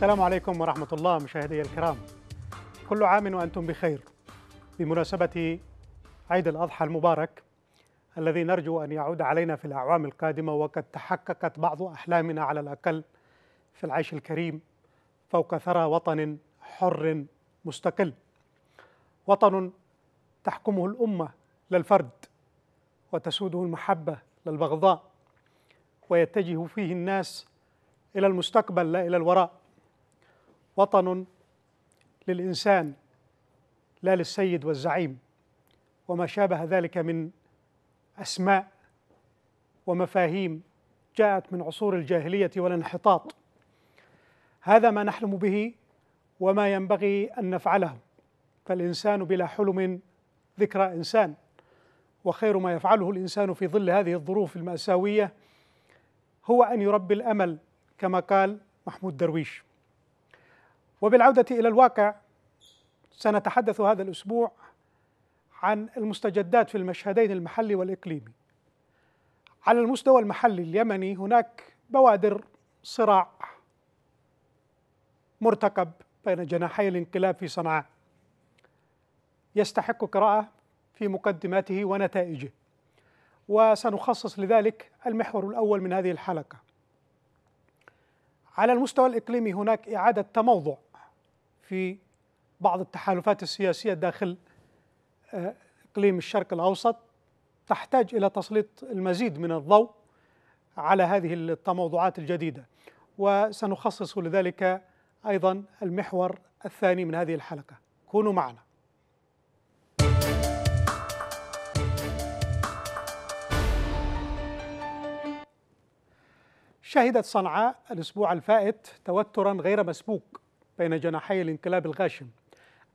السلام عليكم ورحمة الله مشاهدي الكرام كل عام وأنتم بخير بمناسبة عيد الأضحى المبارك الذي نرجو أن يعود علينا في الأعوام القادمة وقد تحققت بعض أحلامنا على الأقل في العيش الكريم فوق ثرى وطن حر مستقل وطن تحكمه الأمة للفرد وتسوده المحبة للبغضاء ويتجه فيه الناس إلى المستقبل لا إلى الوراء وطن للإنسان لا للسيد والزعيم وما شابه ذلك من أسماء ومفاهيم جاءت من عصور الجاهلية والانحطاط هذا ما نحلم به وما ينبغي أن نفعله فالإنسان بلا حلم ذكرى إنسان وخير ما يفعله الإنسان في ظل هذه الظروف المأساوية هو أن يربي الأمل كما قال محمود درويش وبالعودة إلى الواقع سنتحدث هذا الأسبوع عن المستجدات في المشهدين المحلي والإقليمي على المستوى المحلي اليمني هناك بوادر صراع مرتقب بين جناحي الانقلاب في صنعاء يستحق قراءة في مقدماته ونتائجه وسنخصص لذلك المحور الأول من هذه الحلقة على المستوى الإقليمي هناك إعادة تموضع في بعض التحالفات السياسية داخل آه، إقليم الشرق الأوسط تحتاج إلى تسليط المزيد من الضوء على هذه التموضعات الجديدة وسنخصص لذلك أيضا المحور الثاني من هذه الحلقة كونوا معنا شهدت صنعاء الأسبوع الفائت توترا غير مسبوق بين جناحي الانقلاب الغاشم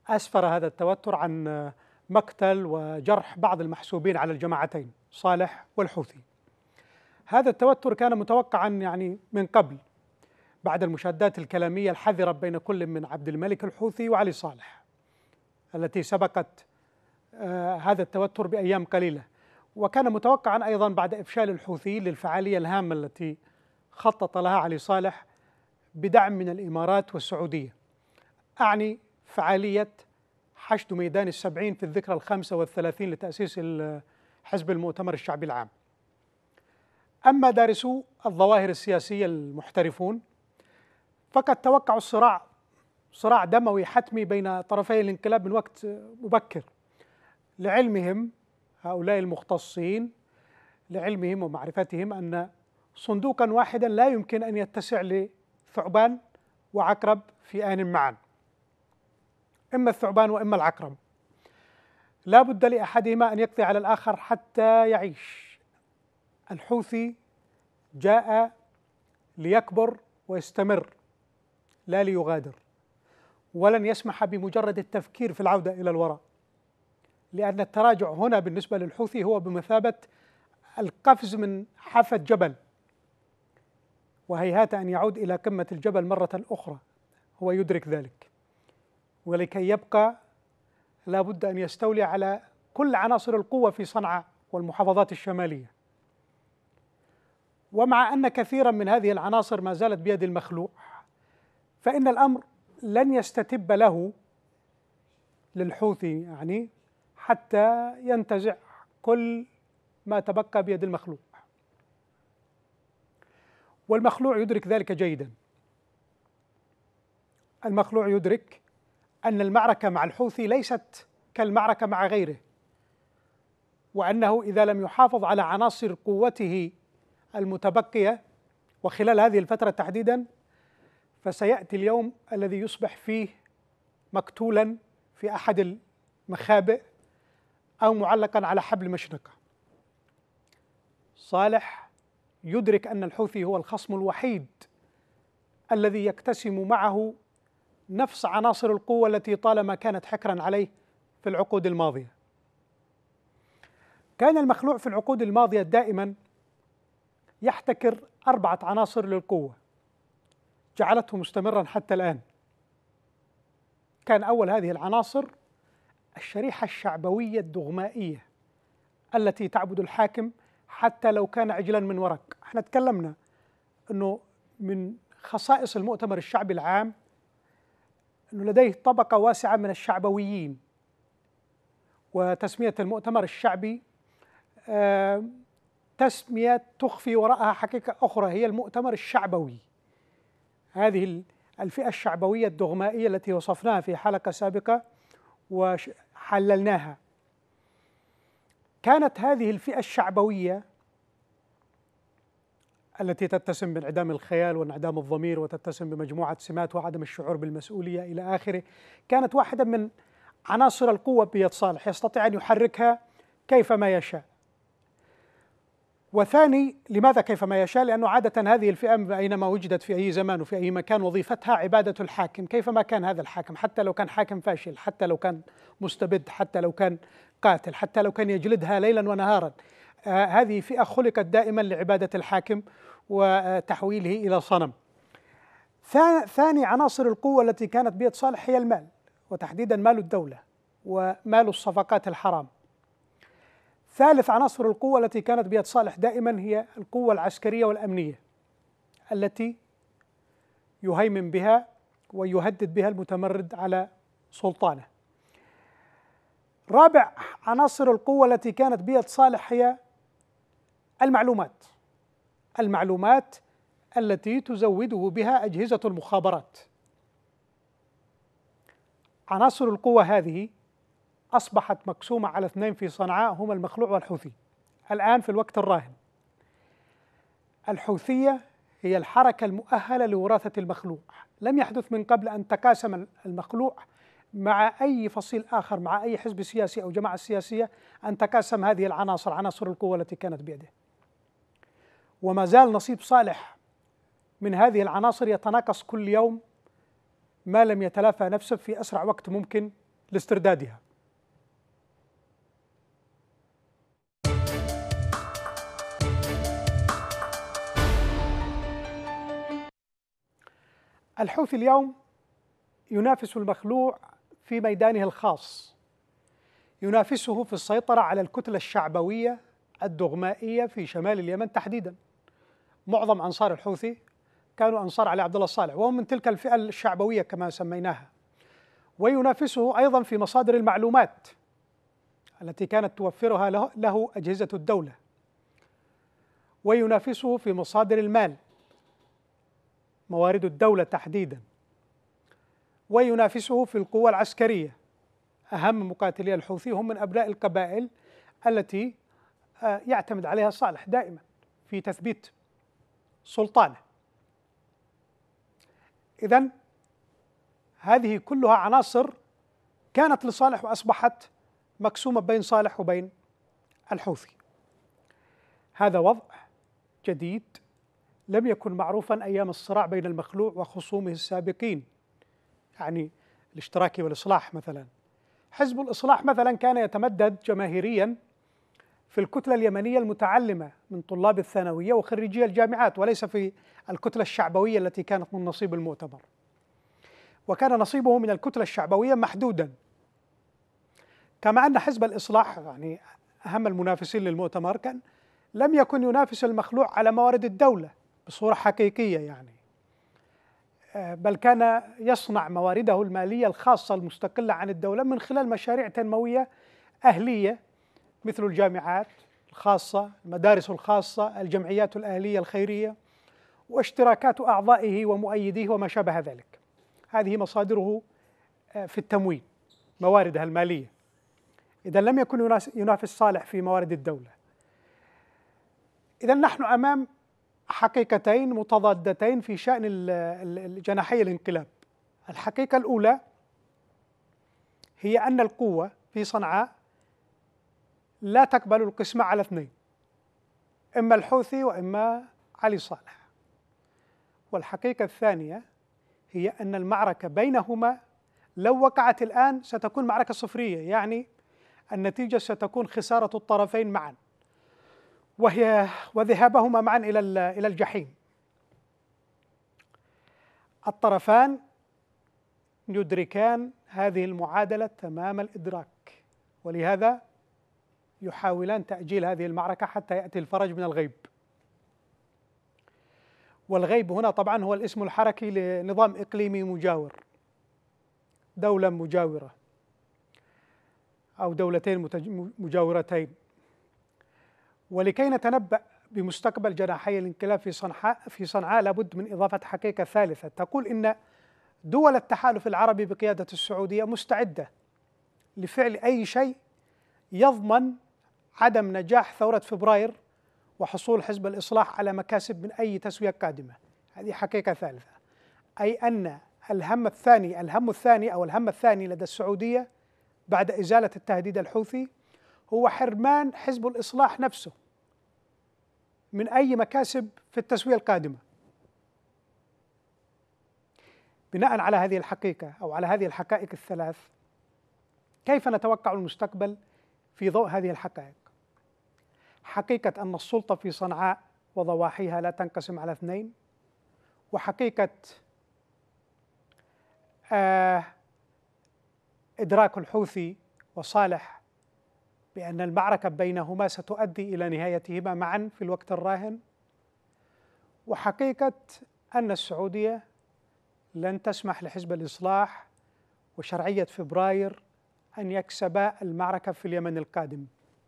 أسفر هذا التوتر عن مقتل وجرح بعض المحسوبين على الجماعتين صالح والحوثي هذا التوتر كان متوقعا يعني من قبل بعد المشادات الكلامية الحذرة بين كل من عبد الملك الحوثي وعلي صالح التي سبقت آه، هذا التوتر بأيام قليلة وكان متوقعا أيضا بعد إفشال الحوثيين للفعالية الهامة التي خطط لها علي صالح بدعم من الإمارات والسعودية أعني فعالية حشد ميدان السبعين في الذكرى الخمسة والثلاثين لتأسيس حزب المؤتمر الشعبي العام أما دارسو الظواهر السياسية المحترفون فقد توقعوا الصراع صراع دموي حتمي بين طرفي الانقلاب من وقت مبكر لعلمهم هؤلاء المختصين لعلمهم ومعرفتهم أن صندوقا واحدا لا يمكن أن يتسع ثعبان وعقرب في آن معا إما الثعبان وإما العقرب لا بد لأحدهما أن يقضي على الآخر حتى يعيش الحوثي جاء ليكبر ويستمر لا ليغادر ولن يسمح بمجرد التفكير في العودة إلى الوراء لأن التراجع هنا بالنسبة للحوثي هو بمثابة القفز من حافة جبل وهيهات أن يعود إلى قمة الجبل مرة أخرى هو يدرك ذلك ولكي يبقى لا بد أن يستولي على كل عناصر القوة في صنعاء والمحافظات الشمالية ومع أن كثيرا من هذه العناصر ما زالت بيد المخلوع فإن الأمر لن يستتب له للحوثي يعني حتى ينتزع كل ما تبقى بيد المخلوق والمخلوع يدرك ذلك جيدا المخلوع يدرك أن المعركة مع الحوثي ليست كالمعركة مع غيره وأنه إذا لم يحافظ على عناصر قوته المتبقية وخلال هذه الفترة تحديدا فسيأتي اليوم الذي يصبح فيه مقتولا في أحد المخابئ أو معلقا على حبل مشنقة صالح يدرك أن الحوثي هو الخصم الوحيد الذي يكتسم معه نفس عناصر القوة التي طالما كانت حكرا عليه في العقود الماضية كان المخلوع في العقود الماضية دائما يحتكر أربعة عناصر للقوة جعلته مستمرا حتى الآن كان أول هذه العناصر الشريحة الشعبوية الدغمائية التي تعبد الحاكم حتى لو كان عجلا من ورق احنا تكلمنا انه من خصائص المؤتمر الشعبي العام انه لديه طبقه واسعه من الشعبويين وتسميه المؤتمر الشعبي آه، تسميه تخفي وراءها حقيقه اخرى هي المؤتمر الشعبوي هذه الفئه الشعبويه الدغمائيه التي وصفناها في حلقه سابقه وحللناها كانت هذه الفئة الشعبوية التي تتسم بانعدام الخيال وانعدام الضمير وتتسم بمجموعة سمات وعدم الشعور بالمسؤولية إلى آخره كانت واحدة من عناصر القوة بيد صالح يستطيع أن يحركها كيفما يشاء وثاني لماذا كيفما يشاء لأنه عادة هذه الفئة أينما وجدت في أي زمان وفي أي مكان وظيفتها عبادة الحاكم كيفما كان هذا الحاكم حتى لو كان حاكم فاشل حتى لو كان مستبد حتى لو كان قاتل حتى لو كان يجلدها ليلا ونهارا آه، هذه فئة خلقت دائما لعبادة الحاكم وتحويله إلى صنم ثاني عناصر القوة التي كانت بيد صالح هي المال وتحديدا مال الدولة ومال الصفقات الحرام ثالث عناصر القوة التي كانت بيد صالح دائما هي القوة العسكرية والأمنية التي يهيمن بها ويهدد بها المتمرد على سلطانه رابع عناصر القوة التي كانت بيد صالح هي المعلومات المعلومات التي تزوده بها أجهزة المخابرات عناصر القوة هذه أصبحت مقسومة على اثنين في صنعاء هما المخلوع والحوثي الآن في الوقت الراهن الحوثية هي الحركة المؤهلة لوراثة المخلوع لم يحدث من قبل أن تقاسم المخلوع مع أي فصيل آخر مع أي حزب سياسي أو جماعة سياسية أن تقاسم هذه العناصر عناصر القوة التي كانت بيده وما زال نصيب صالح من هذه العناصر يتناقص كل يوم ما لم يتلافى نفسه في أسرع وقت ممكن لاستردادها الحوثي اليوم ينافس المخلوع في ميدانه الخاص ينافسه في السيطرة على الكتلة الشعبوية الدغمائية في شمال اليمن تحديدا معظم أنصار الحوثي كانوا أنصار علي عبد الله الصالح وهم من تلك الفئة الشعبوية كما سميناها وينافسه أيضا في مصادر المعلومات التي كانت توفرها له, له أجهزة الدولة وينافسه في مصادر المال موارد الدولة تحديدا وينافسه في القوة العسكرية أهم مقاتلي الحوثي هم من أبناء القبائل التي آه، يعتمد عليها صالح دائما في تثبيت سلطانه إذا هذه كلها عناصر كانت لصالح وأصبحت مقسومة بين صالح وبين الحوثي هذا وضع جديد لم يكن معروفا أيام الصراع بين المخلوع وخصومه السابقين يعني الاشتراكي والإصلاح مثلا حزب الإصلاح مثلا كان يتمدد جماهيريا في الكتلة اليمنية المتعلمة من طلاب الثانوية وخريجي الجامعات وليس في الكتلة الشعبوية التي كانت من نصيب المؤتمر وكان نصيبه من الكتلة الشعبوية محدودا كما أن حزب الإصلاح يعني أهم المنافسين للمؤتمر كان لم يكن ينافس المخلوع على موارد الدولة بصورة حقيقية يعني آه، بل كان يصنع موارده المالية الخاصة المستقلة عن الدولة من خلال مشاريع تنموية أهلية مثل الجامعات الخاصة المدارس الخاصة الجمعيات الأهلية الخيرية واشتراكات أعضائه ومؤيديه وما شابه ذلك هذه مصادره آه، في التموين مواردها المالية إذا لم يكن ينافس صالح في موارد الدولة إذا نحن أمام حقيقتين متضادتين في شأن جناحي الانقلاب الحقيقة الأولى هي أن القوة في صنعاء لا تقبل القسمة على اثنين إما الحوثي وإما علي صالح والحقيقة الثانية هي أن المعركة بينهما لو وقعت الآن ستكون معركة صفرية يعني النتيجة ستكون خسارة الطرفين معا وهي وذهابهما معا إلى إلى الجحيم الطرفان يدركان هذه المعادلة تمام الإدراك ولهذا يحاولان تأجيل هذه المعركة حتى يأتي الفرج من الغيب والغيب هنا طبعا هو الاسم الحركي لنظام إقليمي مجاور دولة مجاورة أو دولتين مجاورتين ولكي نتنبأ بمستقبل جناحي الانقلاب في صنعاء في صنعاء لابد من إضافة حقيقة ثالثة تقول إن دول التحالف العربي بقيادة السعودية مستعدة لفعل أي شيء يضمن عدم نجاح ثورة فبراير وحصول حزب الإصلاح على مكاسب من أي تسوية قادمة هذه حقيقة ثالثة أي أن الهم الثاني الهم الثاني أو الهم الثاني لدى السعودية بعد إزالة التهديد الحوثي هو حرمان حزب الإصلاح نفسه من أي مكاسب في التسوية القادمة بناء على هذه الحقيقة أو على هذه الحقائق الثلاث كيف نتوقع المستقبل في ضوء هذه الحقائق حقيقة أن السلطة في صنعاء وضواحيها لا تنقسم على اثنين وحقيقة آه إدراك الحوثي وصالح بأن المعركة بينهما ستؤدي إلى نهايتهما معا في الوقت الراهن وحقيقة أن السعودية لن تسمح لحزب الإصلاح وشرعية فبراير أن يكسب المعركة في اليمن القادم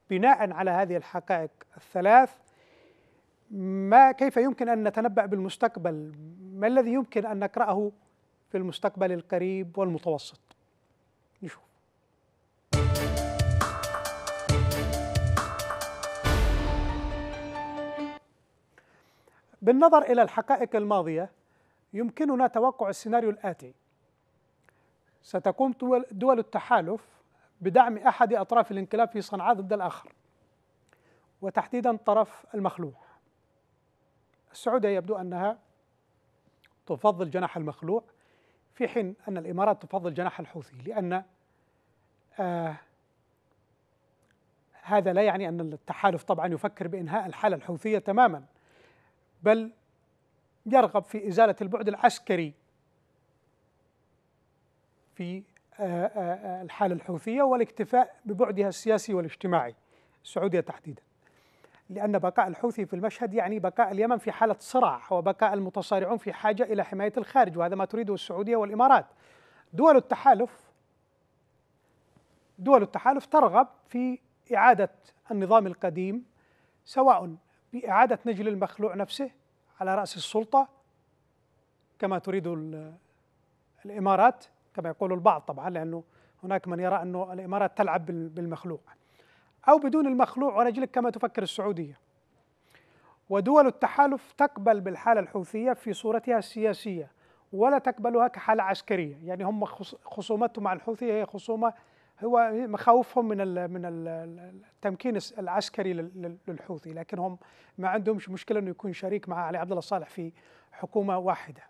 بناء على هذه الحقائق الثلاث ما كيف يمكن أن نتنبأ بالمستقبل ما الذي يمكن أن نقرأه في المستقبل القريب والمتوسط بالنظر إلى الحقائق الماضية يمكننا توقع السيناريو الآتي ستقوم دول التحالف بدعم أحد أطراف الانقلاب في صنعاء ضد الآخر وتحديدا طرف المخلوع السعودية يبدو أنها تفضل جناح المخلوع في حين أن الإمارات تفضل جناح الحوثي لأن آه هذا لا يعني أن التحالف طبعا يفكر بإنهاء الحالة الحوثية تماما بل يرغب في إزالة البعد العسكري في آه، آه، آه، الحالة الحوثية والاكتفاء ببعدها السياسي والاجتماعي السعودية تحديدا لأن بقاء الحوثي في المشهد يعني بقاء اليمن في حالة صراع وبقاء المتصارعون في حاجة إلى حماية الخارج وهذا ما تريده السعودية والإمارات دول التحالف دول التحالف ترغب في إعادة النظام القديم سواء بإعادة نجل المخلوع نفسه على رأس السلطة كما تريد الإمارات كما يقول البعض طبعا لأنه هناك من يرى أنه الإمارات تلعب بالمخلوع أو بدون المخلوع ونجلك كما تفكر السعودية ودول التحالف تقبل بالحالة الحوثية في صورتها السياسية ولا تقبلها كحالة عسكرية يعني هم خصومتهم مع الحوثية هي خصومة هو مخاوفهم من الـ من الـ التمكين العسكري للحوثي لكن هم ما عندهمش مشكله انه يكون شريك مع علي عبد الله صالح في حكومه واحده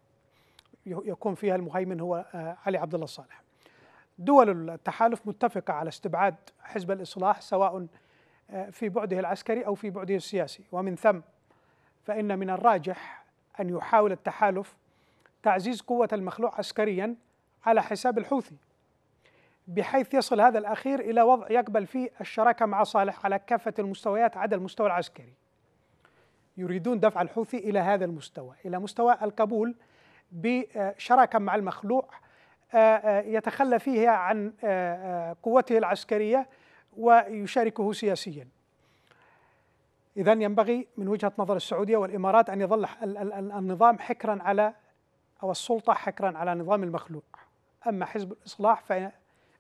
يكون فيها المهيمن هو آه، علي عبد الله صالح. دول التحالف متفقه على استبعاد حزب الاصلاح سواء آه، في بعده العسكري او في بعده السياسي ومن ثم فان من الراجح ان يحاول التحالف تعزيز قوه المخلوع عسكريا على حساب الحوثي بحيث يصل هذا الأخير إلى وضع يقبل فيه الشراكة مع صالح على كافة المستويات عدا المستوى العسكري يريدون دفع الحوثي إلى هذا المستوى إلى مستوى القبول بشراكة مع المخلوع آه، آه، يتخلى فيها عن آه، قوته العسكرية ويشاركه سياسيا إذا ينبغي من وجهة نظر السعودية والإمارات أن يظل النظام حكرا على أو السلطة حكرا على نظام المخلوع أما حزب الإصلاح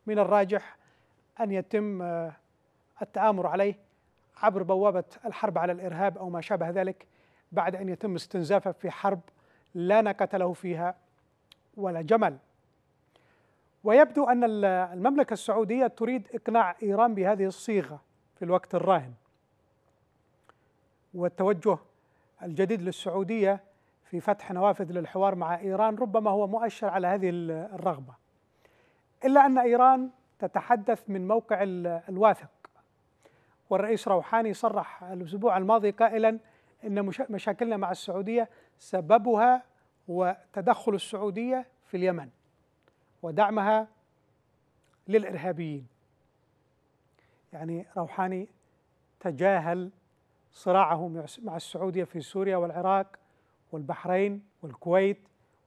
من الراجح أن يتم آه، التآمر عليه عبر بوابة الحرب على الإرهاب أو ما شابه ذلك بعد أن يتم استنزافه في حرب لا نكت له فيها ولا جمل ويبدو أن المملكة السعودية تريد إقناع إيران بهذه الصيغة في الوقت الراهن والتوجه الجديد للسعودية في فتح نوافذ للحوار مع إيران ربما هو مؤشر على هذه الرغبة إلا أن إيران تتحدث من موقع الواثق والرئيس روحاني صرح الأسبوع الماضي قائلا أن مشاكلنا مع السعودية سببها وتدخل السعودية في اليمن ودعمها للإرهابيين يعني روحاني تجاهل صراعه مع السعودية في سوريا والعراق والبحرين والكويت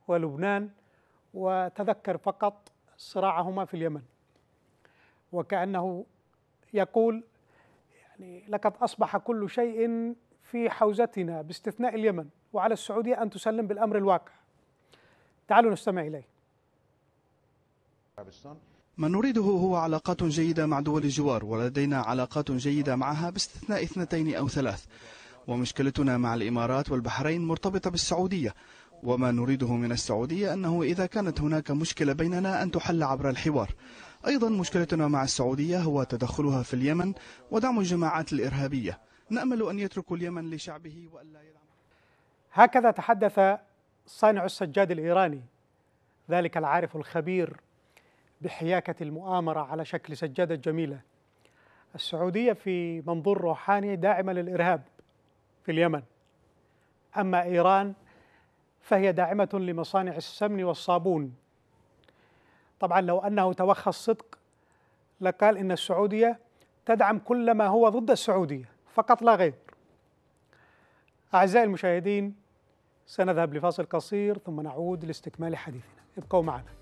ولبنان وتذكر فقط صراعهما في اليمن وكأنه يقول يعني لقد أصبح كل شيء في حوزتنا باستثناء اليمن وعلى السعودية أن تسلم بالأمر الواقع تعالوا نستمع إليه ما نريده هو علاقات جيدة مع دول الجوار ولدينا علاقات جيدة معها باستثناء اثنتين أو ثلاث ومشكلتنا مع الإمارات والبحرين مرتبطة بالسعودية وما نريده من السعودية أنه إذا كانت هناك مشكلة بيننا أن تحل عبر الحوار أيضا مشكلتنا مع السعودية هو تدخلها في اليمن ودعم الجماعات الإرهابية نأمل أن يتركوا اليمن لشعبه وألا يدعم هكذا تحدث صانع السجاد الإيراني ذلك العارف الخبير بحياكة المؤامرة على شكل سجادة جميلة السعودية في منظور روحاني داعمة للإرهاب في اليمن أما إيران فهي داعمة لمصانع السمن والصابون طبعا لو أنه توخى الصدق لقال إن السعودية تدعم كل ما هو ضد السعودية فقط لا غير أعزائي المشاهدين سنذهب لفاصل قصير ثم نعود لاستكمال حديثنا ابقوا معنا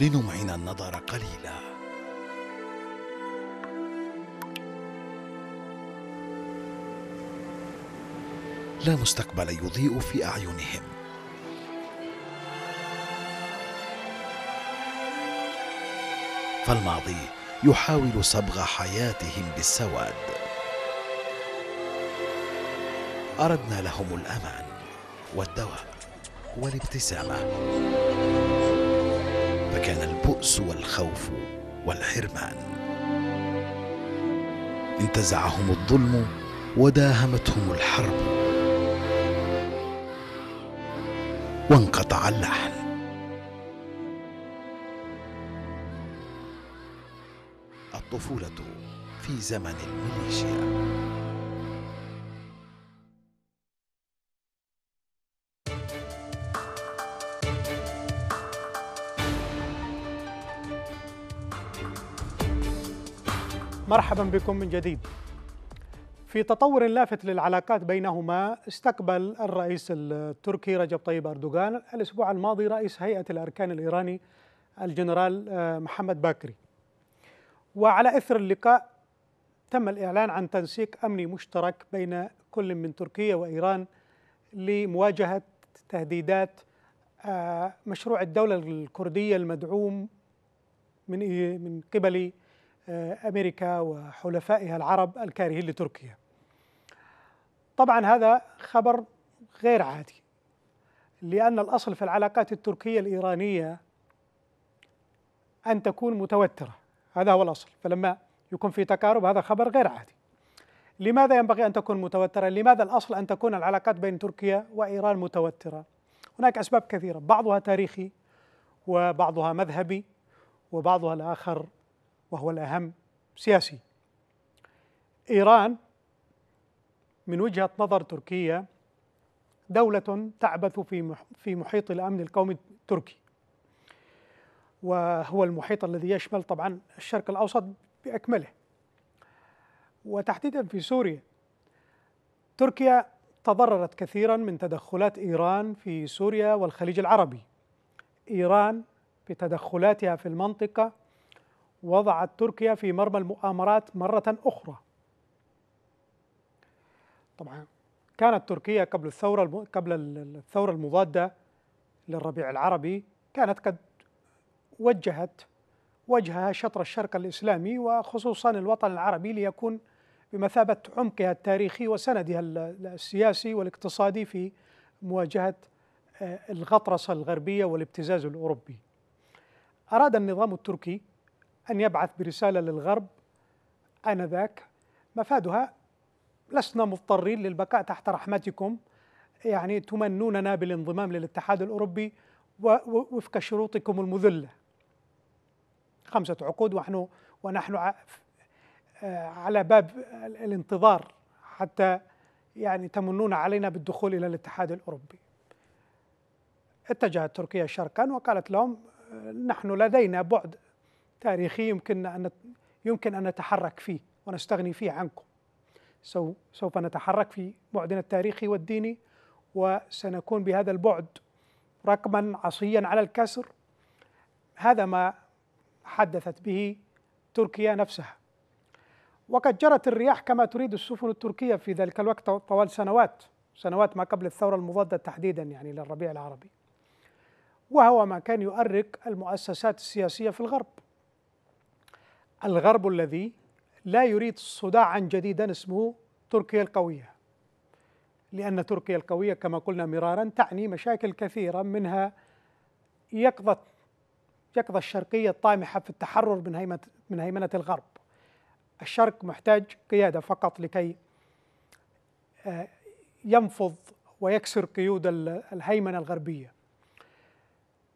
لنمعن النظر قليلا لا مستقبل يضيء في اعينهم فالماضي يحاول صبغ حياتهم بالسواد اردنا لهم الامان والدواء والابتسامه فكان البؤس والخوف والحرمان انتزعهم الظلم وداهمتهم الحرب وانقطع اللحن الطفوله في زمن الميليشيا مرحبا بكم من جديد. في تطور لافت للعلاقات بينهما استقبل الرئيس التركي رجب طيب اردوغان الاسبوع الماضي رئيس هيئه الاركان الايراني الجنرال آه، محمد باكري. وعلى اثر اللقاء تم الاعلان عن تنسيق امني مشترك بين كل من تركيا وايران لمواجهه تهديدات آه، مشروع الدوله الكرديه المدعوم من من قبل أمريكا وحلفائها العرب الكارهين لتركيا طبعا هذا خبر غير عادي لأن الأصل في العلاقات التركية الإيرانية أن تكون متوترة هذا هو الأصل فلما يكون في تقارب هذا خبر غير عادي لماذا ينبغي أن تكون متوترة؟ لماذا الأصل أن تكون العلاقات بين تركيا وإيران متوترة؟ هناك أسباب كثيرة بعضها تاريخي وبعضها مذهبي وبعضها الآخر وهو الأهم سياسي إيران من وجهة نظر تركيا دولة تعبث في في محيط الأمن القومي التركي وهو المحيط الذي يشمل طبعا الشرق الأوسط بأكمله وتحديدا في سوريا تركيا تضررت كثيرا من تدخلات إيران في سوريا والخليج العربي إيران بتدخلاتها في المنطقة وضعت تركيا في مرمى المؤامرات مرة أخرى طبعا كانت تركيا قبل الثورة قبل الثورة المضادة للربيع العربي كانت قد وجهت وجهها شطر الشرق الإسلامي وخصوصا الوطن العربي ليكون بمثابة عمقها التاريخي وسندها السياسي والاقتصادي في مواجهة آه، الغطرسة الغربية والابتزاز الأوروبي أراد النظام التركي أن يبعث برسالة للغرب آنذاك مفادها لسنا مضطرين للبقاء تحت رحمتكم يعني تمنوننا بالانضمام للاتحاد الأوروبي وفق شروطكم المذلة خمسة عقود ونحن ونحن آه، على باب الانتظار حتى يعني تمنون علينا بالدخول إلى الاتحاد الأوروبي اتجهت تركيا شرقا وقالت لهم آه، نحن لدينا بعد تاريخي يمكن أن يمكن أن نتحرك فيه ونستغني فيه عنكم سوف نتحرك في بعدنا التاريخي والديني وسنكون بهذا البعد رقما عصيا على الكسر هذا ما حدثت به تركيا نفسها وقد جرت الرياح كما تريد السفن التركية في ذلك الوقت طوال سنوات سنوات ما قبل الثورة المضادة تحديدا يعني للربيع العربي وهو ما كان يؤرق المؤسسات السياسية في الغرب الغرب الذي لا يريد صداعا جديدا اسمه تركيا القوية لأن تركيا القوية كما قلنا مرارا تعني مشاكل كثيرة منها يقظة يقظة الشرقية الطامحة في التحرر من هيمنة من هيمنة الغرب الشرق محتاج قيادة فقط لكي آه، ينفض ويكسر قيود الهيمنة الغربية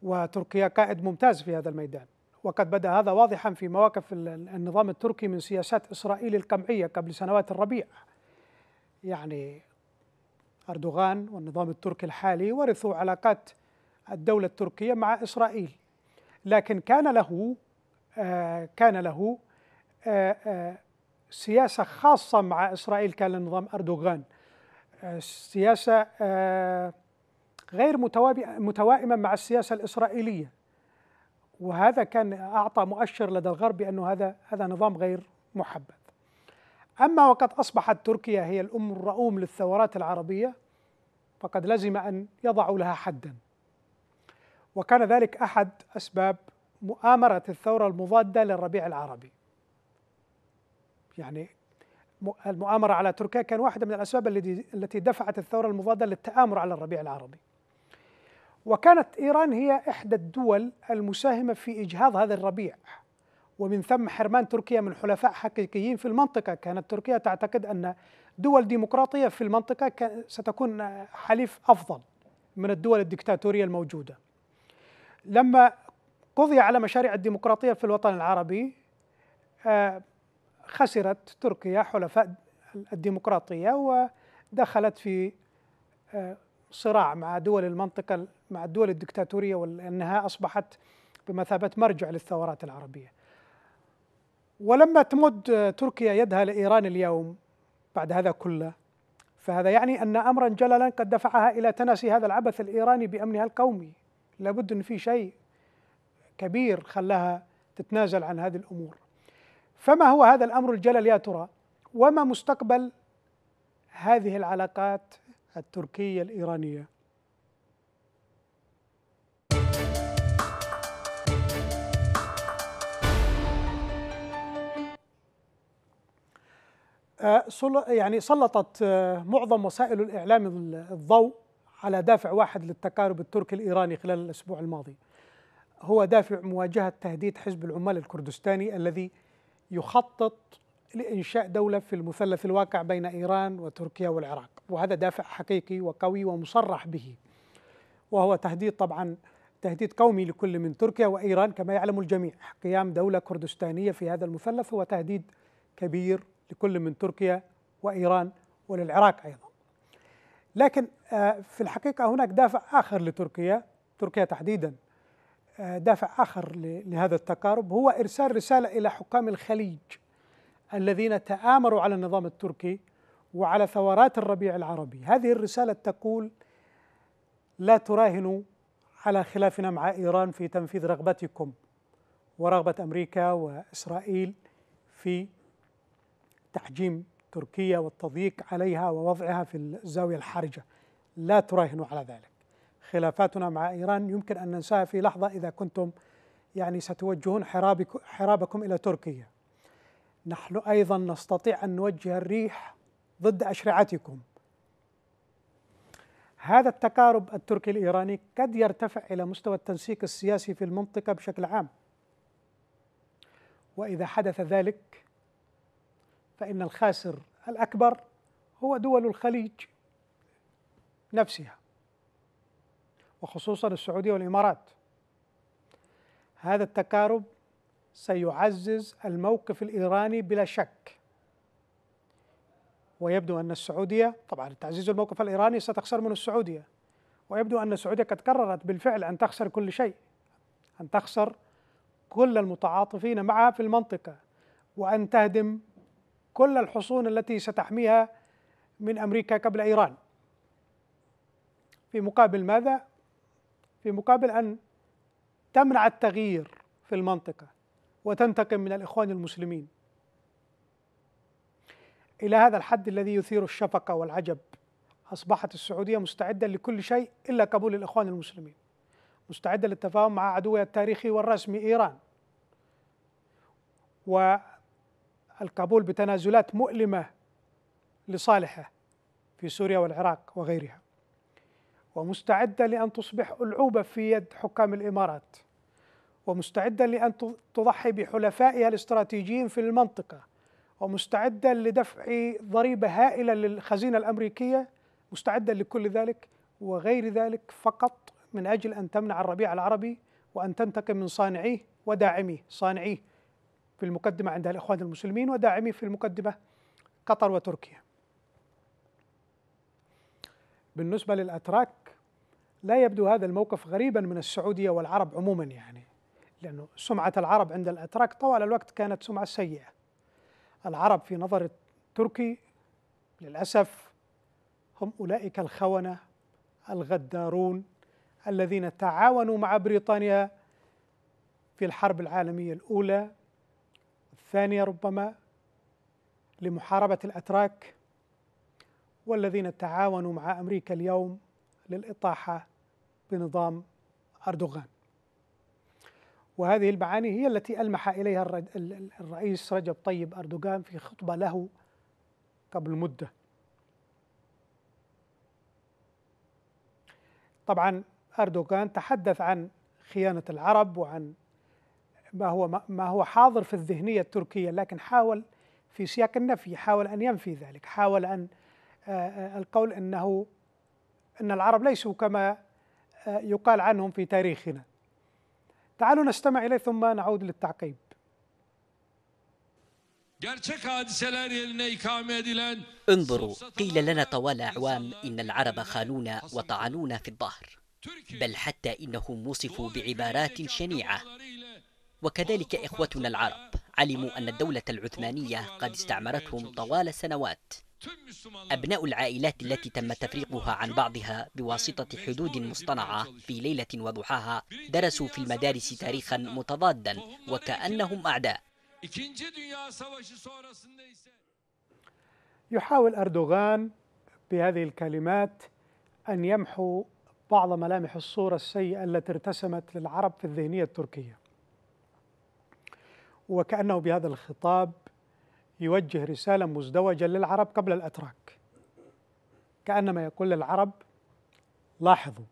وتركيا قائد ممتاز في هذا الميدان وقد بدا هذا واضحا في مواقف النظام التركي من سياسات اسرائيل القمعيه قبل سنوات الربيع يعني اردوغان والنظام التركي الحالي ورثوا علاقات الدوله التركيه مع اسرائيل لكن كان له آه، كان له آه، آه، سياسه خاصه مع اسرائيل كان للنظام اردوغان سياسه غير متوائمه مع السياسه الاسرائيليه وهذا كان اعطى مؤشر لدى الغرب بانه هذا هذا نظام غير محبذ. اما وقد اصبحت تركيا هي الام الرؤوم للثورات العربيه فقد لزم ان يضعوا لها حدا. وكان ذلك احد اسباب مؤامره الثوره المضاده للربيع العربي. يعني المؤامره على تركيا كان واحده من الاسباب التي دفعت الثوره المضاده للتآمر على الربيع العربي. وكانت إيران هي إحدى الدول المساهمة في إجهاض هذا الربيع ومن ثم حرمان تركيا من حلفاء حقيقيين في المنطقة كانت تركيا تعتقد أن دول ديمقراطية في المنطقة ستكون حليف أفضل من الدول الدكتاتورية الموجودة لما قضي على مشاريع الديمقراطية في الوطن العربي آه، خسرت تركيا حلفاء الديمقراطية ودخلت في آه، صراع مع دول المنطقة مع الدول الدكتاتورية وأنها أصبحت بمثابة مرجع للثورات العربية ولما تمد تركيا يدها لإيران اليوم بعد هذا كله فهذا يعني أن أمرا جللا قد دفعها إلى تناسي هذا العبث الإيراني بأمنها القومي لابد أن في شيء كبير خلاها تتنازل عن هذه الأمور فما هو هذا الأمر الجلل يا ترى وما مستقبل هذه العلاقات التركية الإيرانية آه، يعني سلطت آه، معظم وسائل الإعلام الضوء على دافع واحد للتقارب التركي الإيراني خلال الأسبوع الماضي هو دافع مواجهة تهديد حزب العمال الكردستاني الذي يخطط لإنشاء دولة في المثلث الواقع بين إيران وتركيا والعراق وهذا دافع حقيقي وقوي ومصرح به وهو تهديد طبعا تهديد قومي لكل من تركيا وإيران كما يعلم الجميع قيام دولة كردستانية في هذا المثلث هو تهديد كبير لكل من تركيا وإيران وللعراق أيضا لكن آه، في الحقيقة هناك دافع آخر لتركيا تركيا تحديدا آه، دافع آخر لهذا التقارب هو إرسال رسالة إلى حكام الخليج الذين تآمروا على النظام التركي وعلى ثورات الربيع العربي هذه الرسالة تقول لا تراهنوا على خلافنا مع إيران في تنفيذ رغبتكم ورغبة أمريكا وإسرائيل في تحجيم تركيا والتضييق عليها ووضعها في الزاوية الحرجة لا تراهنوا على ذلك خلافاتنا مع إيران يمكن أن ننساها في لحظة إذا كنتم يعني ستوجهون حرابكم, حرابكم إلى تركيا نحن أيضا نستطيع أن نوجه الريح ضد أشرعتكم هذا التقارب التركي الإيراني قد يرتفع إلى مستوى التنسيق السياسي في المنطقة بشكل عام وإذا حدث ذلك فإن الخاسر الأكبر هو دول الخليج نفسها وخصوصا السعودية والإمارات هذا التقارب سيعزز الموقف الإيراني بلا شك ويبدو أن السعودية طبعا تعزيز الموقف الإيراني ستخسر من السعودية ويبدو أن السعودية قد قررت بالفعل أن تخسر كل شيء أن تخسر كل المتعاطفين معها في المنطقة وأن تهدم كل الحصون التي ستحميها من أمريكا قبل إيران في مقابل ماذا؟ في مقابل أن تمنع التغيير في المنطقة وتنتقم من الإخوان المسلمين إلى هذا الحد الذي يثير الشفقة والعجب أصبحت السعودية مستعدة لكل شيء إلا قبول الإخوان المسلمين مستعدة للتفاهم مع عدوها التاريخي والرسمي إيران والقبول بتنازلات مؤلمة لصالحه في سوريا والعراق وغيرها ومستعدة لأن تصبح ألعوبة في يد حكام الإمارات ومستعدة لأن تضحي بحلفائها الاستراتيجيين في المنطقة ومستعدة لدفع ضريبة هائلة للخزينة الأمريكية مستعدة لكل ذلك وغير ذلك فقط من أجل أن تمنع الربيع العربي وأن تنتقم من صانعيه وداعميه صانعيه في المقدمة عند الإخوان المسلمين وداعميه في المقدمة قطر وتركيا بالنسبة للأتراك لا يبدو هذا الموقف غريبا من السعودية والعرب عموما يعني لأنه سمعة العرب عند الأتراك طوال الوقت كانت سمعة سيئة العرب في نظر التركي للأسف هم أولئك الخونة الغدارون الذين تعاونوا مع بريطانيا في الحرب العالمية الأولى الثانية ربما لمحاربة الأتراك والذين تعاونوا مع أمريكا اليوم للإطاحة بنظام أردوغان وهذه المعاني هي التي ألمح إليها الرئيس رجب طيب أردوغان في خطبة له قبل مدة طبعا أردوغان تحدث عن خيانة العرب وعن ما هو ما هو حاضر في الذهنية التركية لكن حاول في سياق النفي حاول أن ينفي ذلك حاول أن القول أنه أن العرب ليسوا كما يقال عنهم في تاريخنا تعالوا نستمع إليه ثم نعود للتعقيب انظروا قيل لنا طوال أعوام إن العرب خانونا وطعنونا في الظهر بل حتى إنهم وصفوا بعبارات شنيعة وكذلك إخوتنا العرب علموا أن الدولة العثمانية قد استعمرتهم طوال سنوات أبناء العائلات التي تم تفريقها عن بعضها بواسطة حدود مصطنعة في ليلة وضحاها درسوا في المدارس تاريخا متضادا وكأنهم أعداء يحاول أردوغان بهذه الكلمات أن يمحو بعض ملامح الصورة السيئة التي ارتسمت للعرب في الذهنية التركية وكأنه بهذا الخطاب يوجه رسالة مزدوجة للعرب قبل الأتراك كأنما يقول للعرب لاحظوا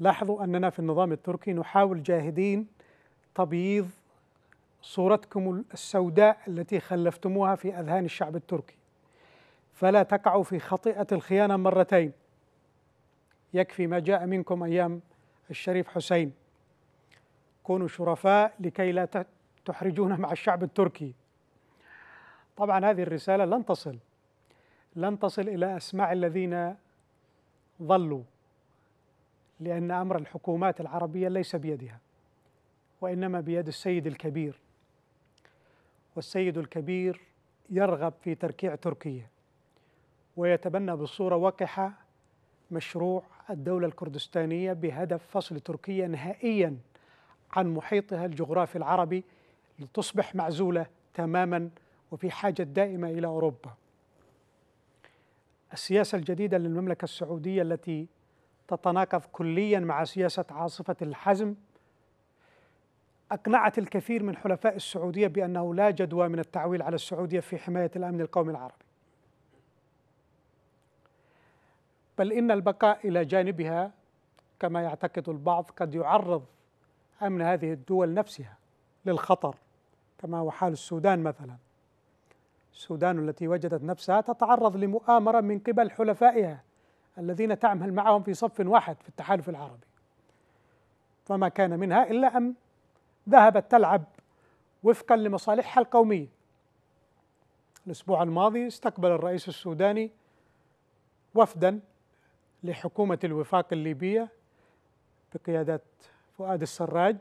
لاحظوا أننا في النظام التركي نحاول جاهدين تبييض صورتكم السوداء التي خلفتموها في أذهان الشعب التركي فلا تقعوا في خطيئة الخيانة مرتين يكفي ما جاء منكم أيام الشريف حسين كونوا شرفاء لكي لا تحرجون مع الشعب التركي طبعا هذه الرسالة لن تصل لن تصل إلى أسماع الذين ظلوا لأن أمر الحكومات العربية ليس بيدها وإنما بيد السيد الكبير والسيد الكبير يرغب في تركيع تركيا ويتبنى بصورة وقحة مشروع الدولة الكردستانية بهدف فصل تركيا نهائيا عن محيطها الجغرافي العربي لتصبح معزولة تماما وفي حاجة دائمة إلى أوروبا السياسة الجديدة للمملكة السعودية التي تتناقض كليا مع سياسة عاصفة الحزم أقنعت الكثير من حلفاء السعودية بأنه لا جدوى من التعويل على السعودية في حماية الأمن القومي العربي بل إن البقاء إلى جانبها كما يعتقد البعض قد يعرض أمن هذه الدول نفسها للخطر كما هو حال السودان مثلاً السودان التي وجدت نفسها تتعرض لمؤامرة من قبل حلفائها الذين تعمل معهم في صف واحد في التحالف العربي فما كان منها إلا أن ذهبت تلعب وفقا لمصالحها القومية الأسبوع الماضي استقبل الرئيس السوداني وفدا لحكومة الوفاق الليبية بقيادة فؤاد السراج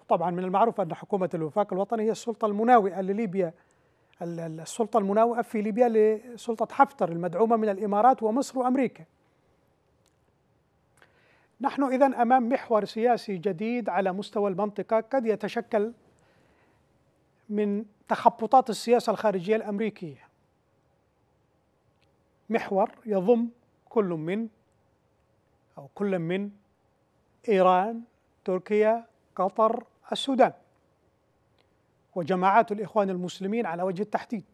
وطبعا من المعروف أن حكومة الوفاق الوطني هي السلطة المناوئة لليبيا السلطة المناوئة في ليبيا لسلطة حفتر المدعومة من الإمارات ومصر وأمريكا نحن إذا أمام محور سياسي جديد على مستوى المنطقة قد يتشكل من تخبطات السياسة الخارجية الأمريكية محور يضم كل من أو كل من إيران تركيا قطر السودان وجماعات الإخوان المسلمين على وجه التحديد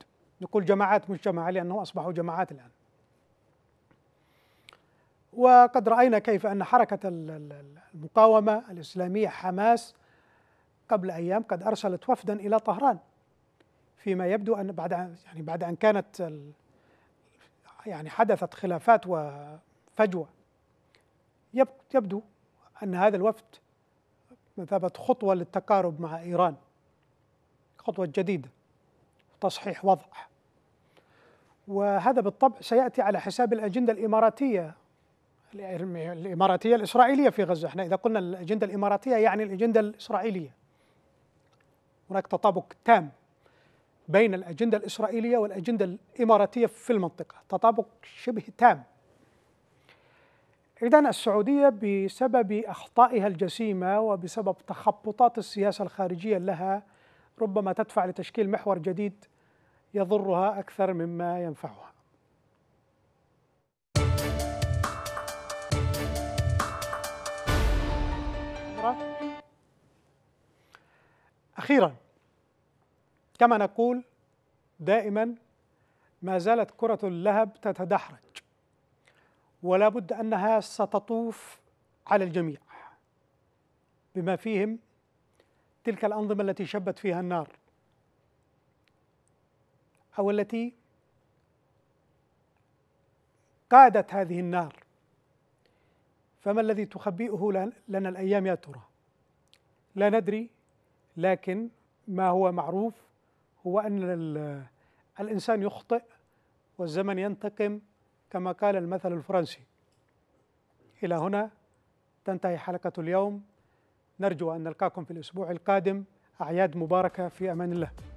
نقول جماعات مش جماعة لأنهم أصبحوا جماعات الآن وقد رأينا كيف أن حركة المقاومة الإسلامية حماس قبل أيام قد أرسلت وفدا إلى طهران فيما يبدو أن بعد يعني بعد أن كانت يعني حدثت خلافات وفجوة يبدو أن هذا الوفد مثابة خطوة للتقارب مع إيران خطوة جديدة تصحيح وضع وهذا بالطبع سيأتي على حساب الأجندة الإماراتية الإماراتية الإسرائيلية في غزة احنا إذا قلنا الأجندة الإماراتية يعني الأجندة الإسرائيلية هناك تطابق تام بين الأجندة الإسرائيلية والأجندة الإماراتية في المنطقة تطابق شبه تام إذا السعودية بسبب أخطائها الجسيمة وبسبب تخبطات السياسة الخارجية لها ربما تدفع لتشكيل محور جديد يضرها اكثر مما ينفعها اخيرا كما نقول دائما ما زالت كره اللهب تتدحرج ولا بد انها ستطوف على الجميع بما فيهم تلك الأنظمة التي شبت فيها النار أو التي قادت هذه النار فما الذي تخبئه لنا الأيام يا ترى لا ندري لكن ما هو معروف هو أن الإنسان يخطئ والزمن ينتقم كما قال المثل الفرنسي إلى هنا تنتهي حلقة اليوم نرجو أن نلقاكم في الأسبوع القادم أعياد مباركة في أمان الله